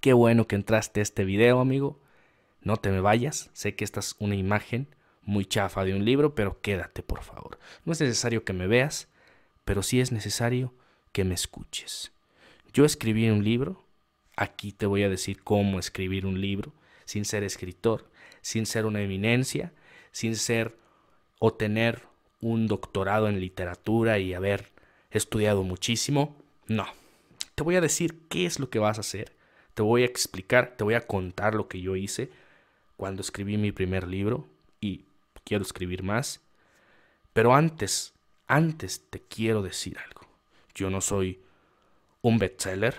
Qué bueno que entraste a este video, amigo. No te me vayas. Sé que esta es una imagen muy chafa de un libro, pero quédate, por favor. No es necesario que me veas, pero sí es necesario que me escuches. Yo escribí un libro. Aquí te voy a decir cómo escribir un libro sin ser escritor, sin ser una eminencia, sin ser o tener un doctorado en literatura y haber estudiado muchísimo. No. Te voy a decir qué es lo que vas a hacer te voy a explicar, te voy a contar lo que yo hice cuando escribí mi primer libro y quiero escribir más. Pero antes, antes te quiero decir algo. Yo no soy un bestseller,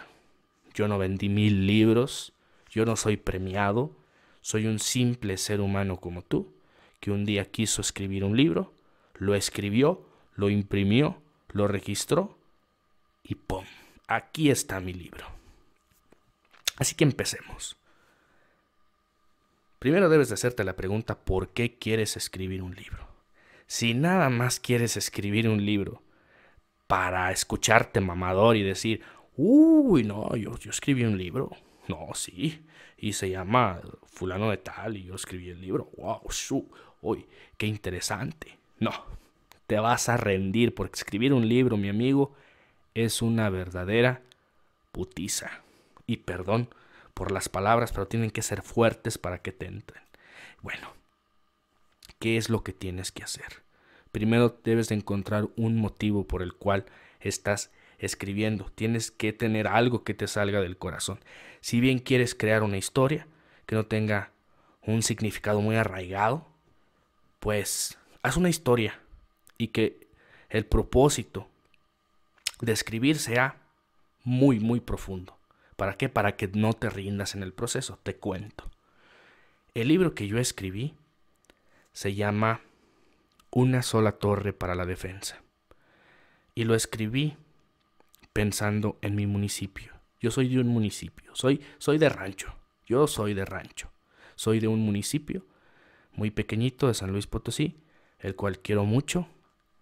yo no vendí mil libros, yo no soy premiado, soy un simple ser humano como tú, que un día quiso escribir un libro, lo escribió, lo imprimió, lo registró y ¡pum! Aquí está mi libro. Así que empecemos. Primero debes hacerte la pregunta ¿por qué quieres escribir un libro? Si nada más quieres escribir un libro para escucharte mamador y decir, uy, no, yo, escribí un libro. No, sí. Y se llama fulano de tal y yo escribí el libro. ¡Wow! Su, ¡Uy! ¡Qué interesante! No, te vas a rendir porque escribir un libro, mi amigo, es una verdadera putiza y perdón por las palabras, pero tienen que ser fuertes para que te entren. Bueno, ¿qué es lo que tienes que hacer? Primero debes de encontrar un motivo por el cual estás escribiendo. Tienes que tener algo que te salga del corazón. Si bien quieres crear una historia que no tenga un significado muy arraigado, pues haz una historia y que el propósito de escribir sea muy, muy profundo. ¿Para qué? Para que no te rindas en el proceso. Te cuento. El libro que yo escribí se llama Una sola torre para la defensa. Y lo escribí pensando en mi municipio. Yo soy de un municipio, soy, soy de rancho. Yo soy de rancho. Soy de un municipio muy pequeñito de San Luis Potosí, el cual quiero mucho,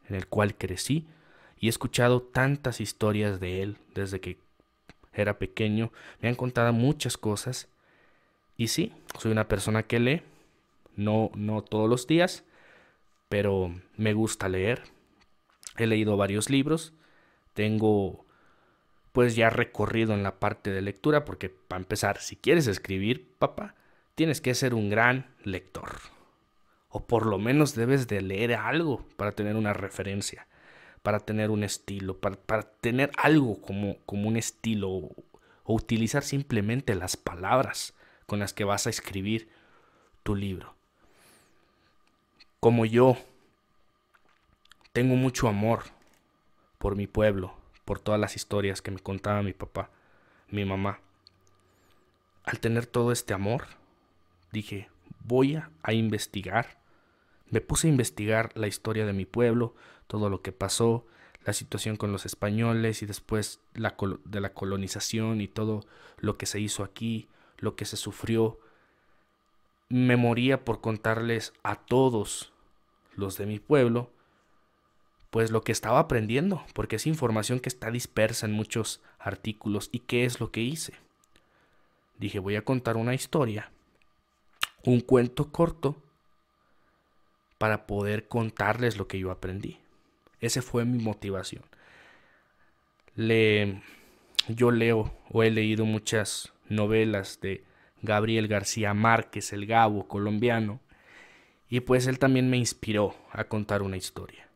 en el cual crecí y he escuchado tantas historias de él desde que era pequeño, me han contado muchas cosas. Y sí, soy una persona que lee, no, no todos los días, pero me gusta leer. He leído varios libros, tengo pues ya recorrido en la parte de lectura, porque para empezar, si quieres escribir, papá, tienes que ser un gran lector. O por lo menos debes de leer algo para tener una referencia para tener un estilo, para, tener algo como, como un estilo o utilizar simplemente las palabras con las que vas a escribir tu libro. Como yo tengo mucho amor por mi pueblo, por todas las historias que me contaba mi papá, mi mamá. Al tener todo este amor, dije, voy a investigar me puse a investigar la historia de mi pueblo, todo lo que pasó, la situación con los españoles y después de la colonización y todo lo que se hizo aquí, lo que se sufrió. Me moría por contarles a todos los de mi pueblo, pues lo que estaba aprendiendo, porque es información que está dispersa en muchos artículos y qué es lo que hice. Dije, voy a contar una historia, un cuento corto para poder contarles lo que yo aprendí. Esa fue mi motivación. Le, yo leo o he leído muchas novelas de Gabriel García Márquez, el Gabo colombiano, y pues él también me inspiró a contar una historia.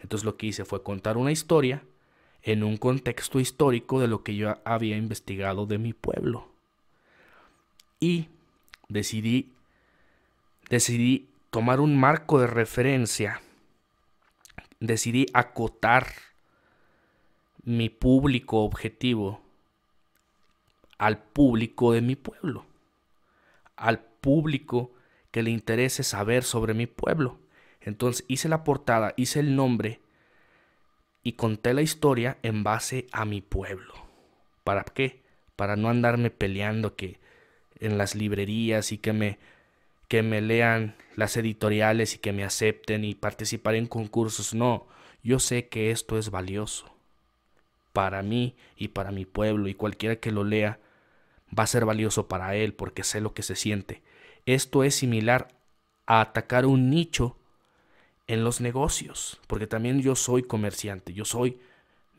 Entonces lo que hice fue contar una historia en un contexto histórico de lo que yo había investigado de mi pueblo. Y decidí decidí tomar un marco de referencia, decidí acotar mi público objetivo al público de mi pueblo, al público que le interese saber sobre mi pueblo. Entonces hice la portada, hice el nombre y conté la historia en base a mi pueblo. ¿Para qué? Para no andarme peleando que en las librerías y que me que me lean las editoriales y que me acepten y participar en concursos. No, yo sé que esto es valioso para mí y para mi pueblo y cualquiera que lo lea va a ser valioso para él porque sé lo que se siente. Esto es similar a atacar un nicho en los negocios, porque también yo soy comerciante, yo soy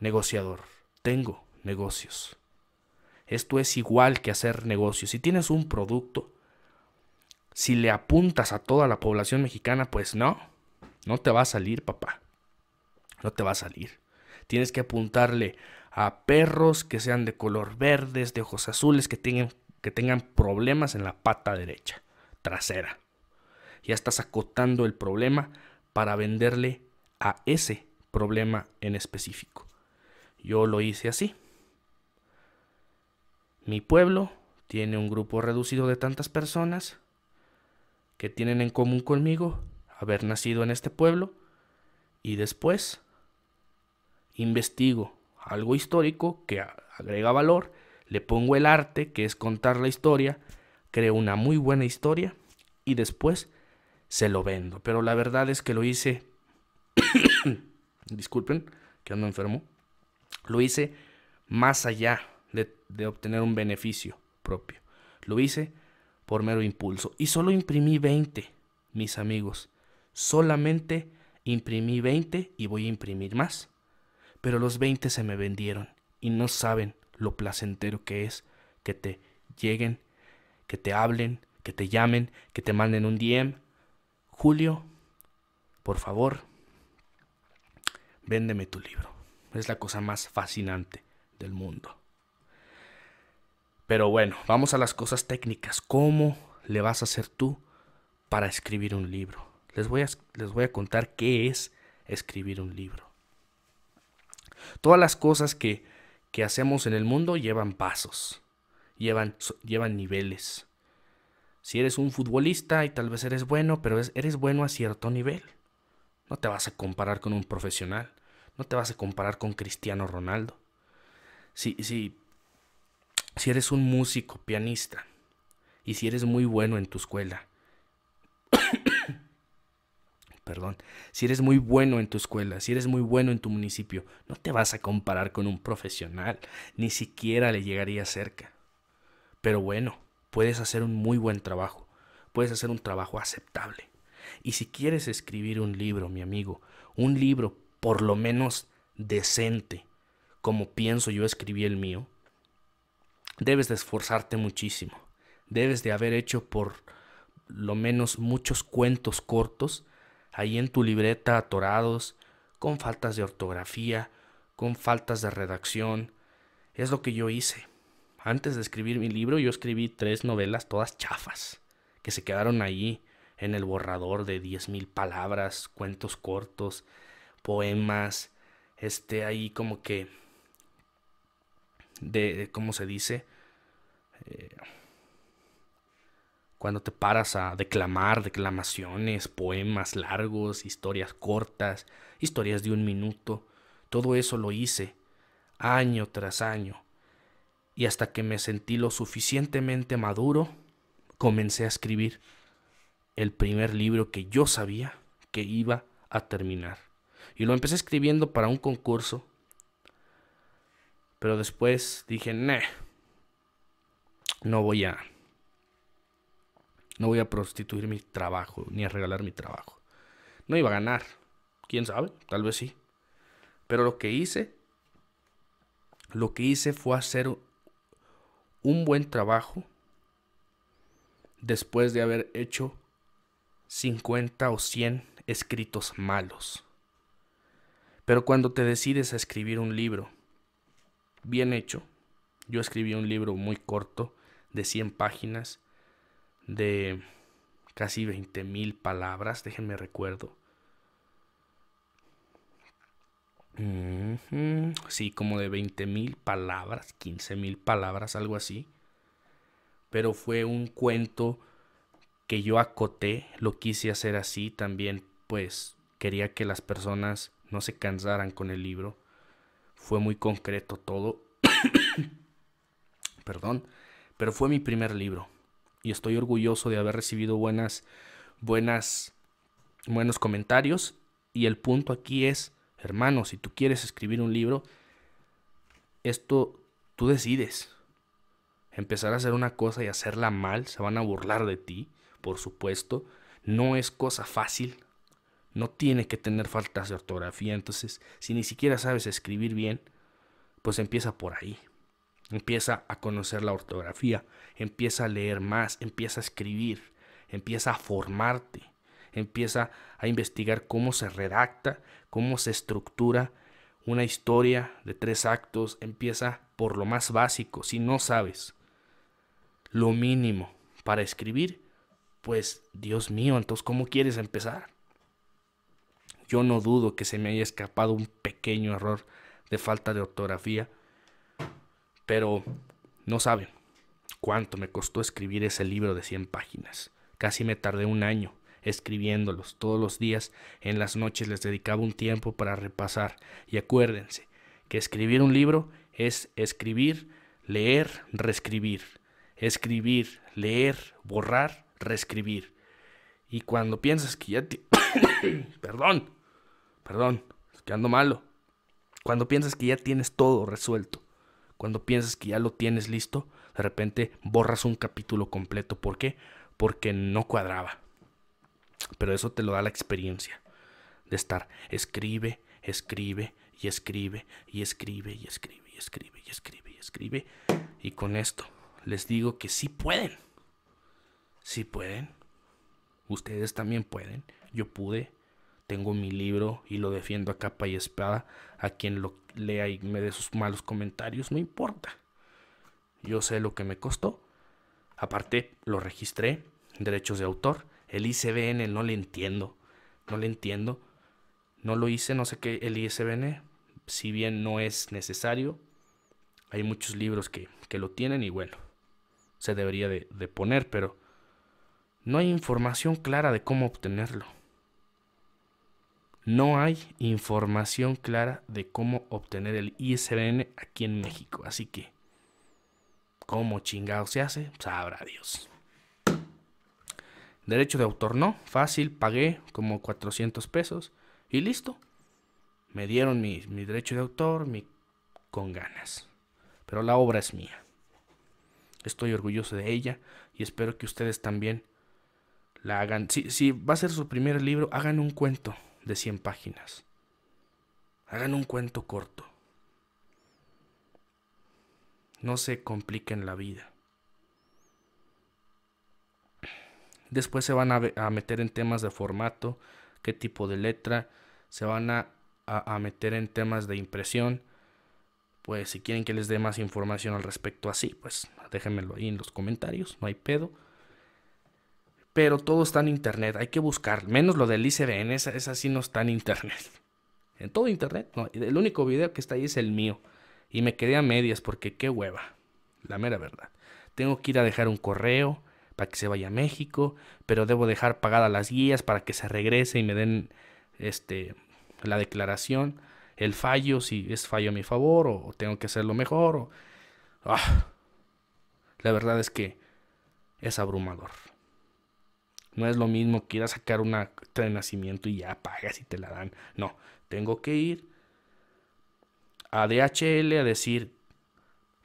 negociador, tengo negocios. Esto es igual que hacer negocios. Si tienes un producto, si le apuntas a toda la población mexicana, pues no, no te va a salir, papá. No te va a salir. Tienes que apuntarle a perros que sean de color verdes, de ojos azules, que tengan, que tengan problemas en la pata derecha, trasera. Ya estás acotando el problema para venderle a ese problema en específico. Yo lo hice así. Mi pueblo tiene un grupo reducido de tantas personas que tienen en común conmigo haber nacido en este pueblo y después investigo algo histórico que agrega valor, le pongo el arte que es contar la historia, creo una muy buena historia y después se lo vendo. Pero la verdad es que lo hice, disculpen que ando enfermo, lo hice más allá de, de obtener un beneficio propio. Lo hice por mero impulso. Y solo imprimí 20, mis amigos. Solamente imprimí 20 y voy a imprimir más. Pero los 20 se me vendieron y no saben lo placentero que es que te lleguen, que te hablen, que te llamen, que te manden un DM. Julio, por favor, véndeme tu libro. Es la cosa más fascinante del mundo. Pero bueno, vamos a las cosas técnicas. ¿Cómo le vas a hacer tú para escribir un libro? Les voy a, les voy a contar qué es escribir un libro. Todas las cosas que, que hacemos en el mundo llevan pasos, llevan, llevan niveles. Si eres un futbolista y tal vez eres bueno, pero eres bueno a cierto nivel. No te vas a comparar con un profesional. No te vas a comparar con Cristiano Ronaldo. sí si si eres un músico, pianista, y si eres muy bueno en tu escuela, perdón, si eres muy bueno en tu escuela, si eres muy bueno en tu municipio, no te vas a comparar con un profesional, ni siquiera le llegaría cerca. Pero bueno, puedes hacer un muy buen trabajo, puedes hacer un trabajo aceptable. Y si quieres escribir un libro, mi amigo, un libro por lo menos decente, como pienso yo escribí el mío, debes de esforzarte muchísimo. Debes de haber hecho por lo menos muchos cuentos cortos ahí en tu libreta atorados, con faltas de ortografía, con faltas de redacción. Es lo que yo hice. Antes de escribir mi libro yo escribí tres novelas todas chafas, que se quedaron ahí en el borrador de 10.000 palabras, cuentos cortos, poemas, este ahí como que de, ¿cómo se dice? Eh, cuando te paras a declamar declamaciones, poemas largos, historias cortas, historias de un minuto, todo eso lo hice año tras año. Y hasta que me sentí lo suficientemente maduro, comencé a escribir el primer libro que yo sabía que iba a terminar. Y lo empecé escribiendo para un concurso. Pero después dije, neh no voy a. No voy a prostituir mi trabajo, ni a regalar mi trabajo. No iba a ganar. ¿Quién sabe? Tal vez sí. Pero lo que hice, lo que hice fue hacer un buen trabajo después de haber hecho 50 o 100 escritos malos. Pero cuando te decides a escribir un libro bien hecho, yo escribí un libro muy corto de 100 páginas, de casi 20.000 palabras, déjenme recuerdo. Sí, como de 20.000 palabras, 15.000 palabras, algo así. Pero fue un cuento que yo acoté, lo quise hacer así también, pues quería que las personas no se cansaran con el libro. Fue muy concreto todo. Perdón pero fue mi primer libro y estoy orgulloso de haber recibido buenas, buenas, buenos comentarios. Y el punto aquí es, hermano, si tú quieres escribir un libro, esto tú decides. Empezar a hacer una cosa y hacerla mal, se van a burlar de ti, por supuesto. No es cosa fácil, no tiene que tener faltas de ortografía. Entonces, si ni siquiera sabes escribir bien, pues empieza por ahí empieza a conocer la ortografía, empieza a leer más, empieza a escribir, empieza a formarte, empieza a investigar cómo se redacta, cómo se estructura una historia de tres actos, empieza por lo más básico, si no sabes lo mínimo para escribir, pues Dios mío, entonces ¿cómo quieres empezar? Yo no dudo que se me haya escapado un pequeño error de falta de ortografía pero no saben cuánto me costó escribir ese libro de 100 páginas. Casi me tardé un año escribiéndolos todos los días. En las noches les dedicaba un tiempo para repasar. Y acuérdense que escribir un libro es escribir, leer, reescribir. Escribir, leer, borrar, reescribir. Y cuando piensas que ya perdón, perdón, que malo. Cuando piensas que ya tienes todo resuelto, cuando piensas que ya lo tienes listo, de repente borras un capítulo completo. ¿Por qué? Porque no cuadraba. Pero eso te lo da la experiencia de estar. Escribe, escribe y escribe y escribe y escribe y escribe y escribe y escribe. Y con esto les digo que sí pueden. Sí pueden. Ustedes también pueden. Yo pude tengo mi libro y lo defiendo a capa y espada. A quien lo lea y me dé sus malos comentarios, no importa. Yo sé lo que me costó. Aparte, lo registré, derechos de autor. El ISBN no le entiendo, no le entiendo. No lo hice, no sé qué, el ISBN, si bien no es necesario, hay muchos libros que, lo tienen y bueno, se debería de, de poner, pero no hay información clara de cómo obtenerlo no hay información clara de cómo obtener el ISRN aquí en México. Así que, ¿cómo chingado se hace? Sabrá Dios. Derecho de autor no, fácil, pagué como 400 pesos y listo. Me dieron mi, mi derecho de autor mi, con ganas. Pero la obra es mía. Estoy orgulloso de ella y espero que ustedes también la hagan. Si, si va a ser su primer libro, hagan un cuento de 100 páginas. Hagan un cuento corto. No se compliquen la vida. Después se van a, meter en temas de formato, qué tipo de letra, se van a, a meter en temas de impresión. Pues si quieren que les dé más información al respecto así, pues déjenmelo ahí en los comentarios, no hay pedo pero todo está en internet, hay que buscar, menos lo del ICBN, esa, esa sí no está en internet. En todo internet, no, el único video que está ahí es el mío. Y me quedé a medias porque qué hueva, la mera verdad. Tengo que ir a dejar un correo para que se vaya a México, pero debo dejar pagadas las guías para que se regrese y me den este la declaración, el fallo, si es fallo a mi favor o, tengo que hacerlo mejor. Ah, la verdad es que es abrumador. No es lo mismo que ir a sacar una acta de nacimiento y ya pagas y te la dan. No, tengo que ir a DHL a decir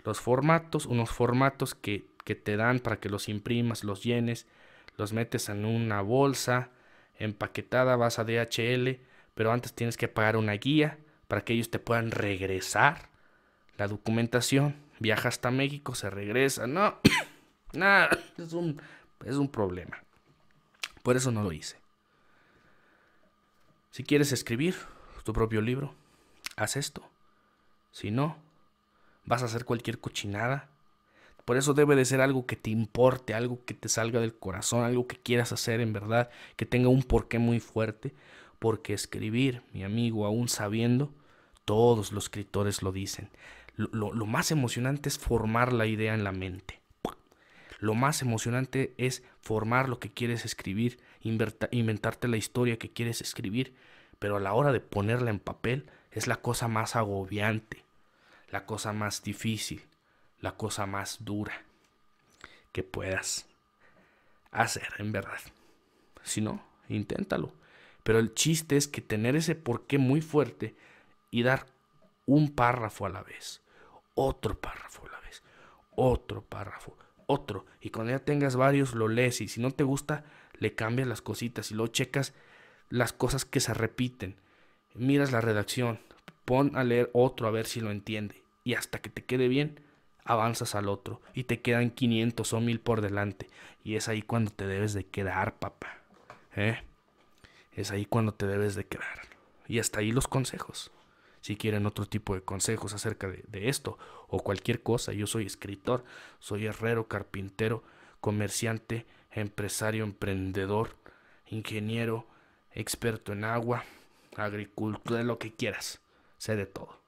los formatos, unos formatos que, que te dan para que los imprimas, los llenes, los metes en una bolsa empaquetada, vas a DHL, pero antes tienes que pagar una guía para que ellos te puedan regresar la documentación. Viaja hasta México, se regresa. No, nada, es es un problema. Por eso no lo hice. Si quieres escribir tu propio libro, haz esto. Si no, vas a hacer cualquier cochinada. Por eso debe de ser algo que te importe, algo que te salga del corazón, algo que quieras hacer en verdad, que tenga un porqué muy fuerte. Porque escribir, mi amigo, aún sabiendo, todos los escritores lo dicen. Lo, más emocionante es formar la idea en la mente. Lo más emocionante es formar lo que quieres escribir, inventarte la historia que quieres escribir, pero a la hora de ponerla en papel es la cosa más agobiante, la cosa más difícil, la cosa más dura que puedas hacer, en verdad. Si no, inténtalo. Pero el chiste es que tener ese porqué muy fuerte y dar un párrafo a la vez, otro párrafo a la vez, otro párrafo otro. Y cuando ya tengas varios, lo lees. Y si no te gusta, le cambias las cositas y lo checas las cosas que se repiten. Miras la redacción, pon a leer otro a ver si lo entiende. Y hasta que te quede bien, avanzas al otro. Y te quedan 500 o 1000 por delante. Y es ahí cuando te debes de quedar, papá. ¿eh? Es ahí cuando te debes de quedar. Y hasta ahí los consejos. Si quieren otro tipo de consejos acerca de, esto o cualquier cosa, yo soy escritor, soy herrero, carpintero, comerciante, empresario, emprendedor, ingeniero, experto en agua, agricultura, lo que quieras, sé de todo.